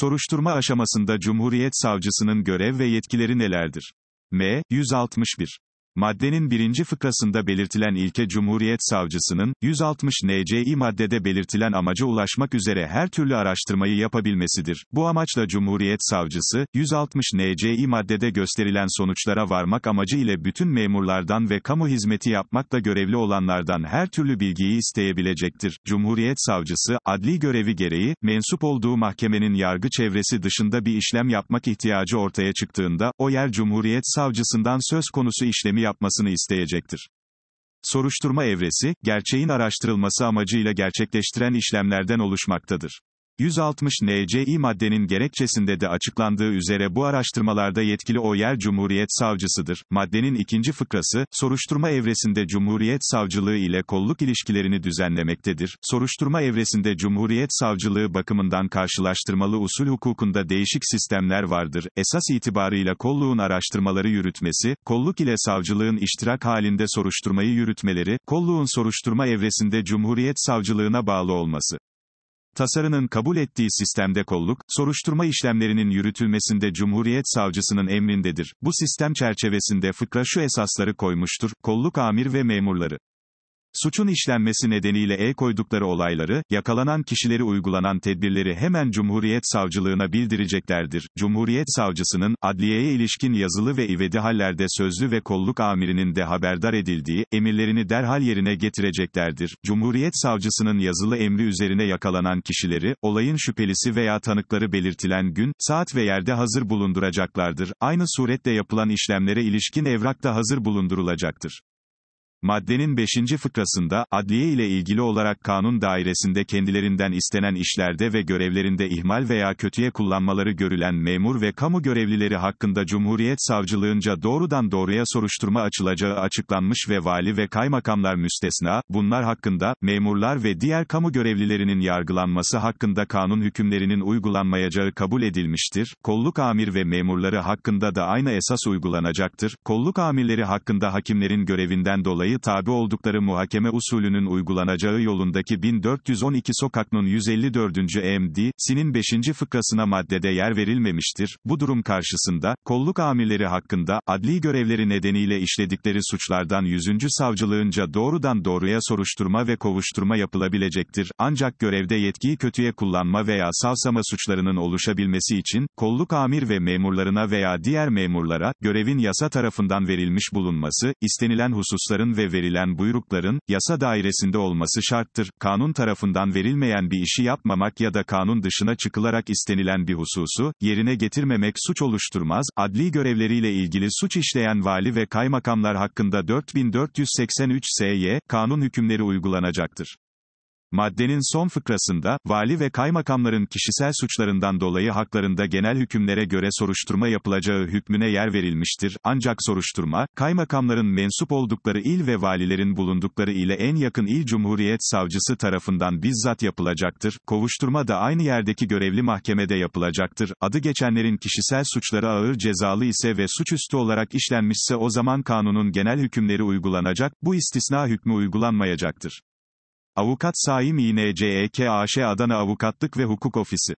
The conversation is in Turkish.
Soruşturma aşamasında Cumhuriyet Savcısının görev ve yetkileri nelerdir? M. 161 Maddenin birinci fıkrasında belirtilen ilke Cumhuriyet Savcısının, 160 nci maddede belirtilen amaca ulaşmak üzere her türlü araştırmayı yapabilmesidir. Bu amaçla Cumhuriyet Savcısı, 160 nci maddede gösterilen sonuçlara varmak amacı ile bütün memurlardan ve kamu hizmeti yapmakla görevli olanlardan her türlü bilgiyi isteyebilecektir. Cumhuriyet Savcısı, adli görevi gereği, mensup olduğu mahkemenin yargı çevresi dışında bir işlem yapmak ihtiyacı ortaya çıktığında, o yer Cumhuriyet Savcısından söz konusu işlemi yapmasını isteyecektir. Soruşturma evresi, gerçeğin araştırılması amacıyla gerçekleştiren işlemlerden oluşmaktadır. 160 nci maddenin gerekçesinde de açıklandığı üzere bu araştırmalarda yetkili o yer Cumhuriyet Savcısıdır. Maddenin ikinci fıkrası, soruşturma evresinde Cumhuriyet Savcılığı ile kolluk ilişkilerini düzenlemektedir. Soruşturma evresinde Cumhuriyet Savcılığı bakımından karşılaştırmalı usul hukukunda değişik sistemler vardır. Esas itibarıyla kolluğun araştırmaları yürütmesi, kolluk ile savcılığın iştirak halinde soruşturmayı yürütmeleri, kolluğun soruşturma evresinde Cumhuriyet Savcılığına bağlı olması. Tasarının kabul ettiği sistemde kolluk, soruşturma işlemlerinin yürütülmesinde Cumhuriyet Savcısının emrindedir. Bu sistem çerçevesinde fıkra şu esasları koymuştur, kolluk amir ve memurları. Suçun işlenmesi nedeniyle el koydukları olayları, yakalanan kişileri uygulanan tedbirleri hemen Cumhuriyet Savcılığına bildireceklerdir. Cumhuriyet Savcısının, adliyeye ilişkin yazılı ve ivedi hallerde sözlü ve kolluk amirinin de haberdar edildiği, emirlerini derhal yerine getireceklerdir. Cumhuriyet Savcısının yazılı emri üzerine yakalanan kişileri, olayın şüphelisi veya tanıkları belirtilen gün, saat ve yerde hazır bulunduracaklardır. Aynı surette yapılan işlemlere ilişkin evrak da hazır bulundurulacaktır. Maddenin 5. fıkrasında, adliye ile ilgili olarak kanun dairesinde kendilerinden istenen işlerde ve görevlerinde ihmal veya kötüye kullanmaları görülen memur ve kamu görevlileri hakkında Cumhuriyet Savcılığınca doğrudan doğruya soruşturma açılacağı açıklanmış ve vali ve kaymakamlar müstesna, bunlar hakkında, memurlar ve diğer kamu görevlilerinin yargılanması hakkında kanun hükümlerinin uygulanmayacağı kabul edilmiştir, kolluk amir ve memurları hakkında da aynı esas uygulanacaktır, kolluk amirleri hakkında hakimlerin görevinden dolayı cezayı tabi oldukları muhakeme usulünün uygulanacağı yolundaki 1412 sokaknun 154. EMD, sinin 5. fıkrasına maddede yer verilmemiştir. Bu durum karşısında, kolluk amirleri hakkında, adli görevleri nedeniyle işledikleri suçlardan 100. savcılığınca doğrudan doğruya soruşturma ve kovuşturma yapılabilecektir. Ancak görevde yetkiyi kötüye kullanma veya savsama suçlarının oluşabilmesi için, kolluk amir ve memurlarına veya diğer memurlara, görevin yasa tarafından verilmiş bulunması, istenilen hususların ve verilen buyrukların, yasa dairesinde olması şarttır, kanun tarafından verilmeyen bir işi yapmamak ya da kanun dışına çıkılarak istenilen bir hususu, yerine getirmemek suç oluşturmaz, adli görevleriyle ilgili suç işleyen vali ve kaymakamlar hakkında 4483 SY, kanun hükümleri uygulanacaktır. Maddenin son fıkrasında, vali ve kaymakamların kişisel suçlarından dolayı haklarında genel hükümlere göre soruşturma yapılacağı hükmüne yer verilmiştir, ancak soruşturma, kaymakamların mensup oldukları il ve valilerin bulundukları ile en yakın il Cumhuriyet Savcısı tarafından bizzat yapılacaktır, kovuşturma da aynı yerdeki görevli mahkemede yapılacaktır, adı geçenlerin kişisel suçları ağır cezalı ise ve suçüstü olarak işlenmişse o zaman kanunun genel hükümleri uygulanacak, bu istisna hükmü uygulanmayacaktır. Avukat Saim İNCEKAŞ e Adana Avukatlık ve Hukuk Ofisi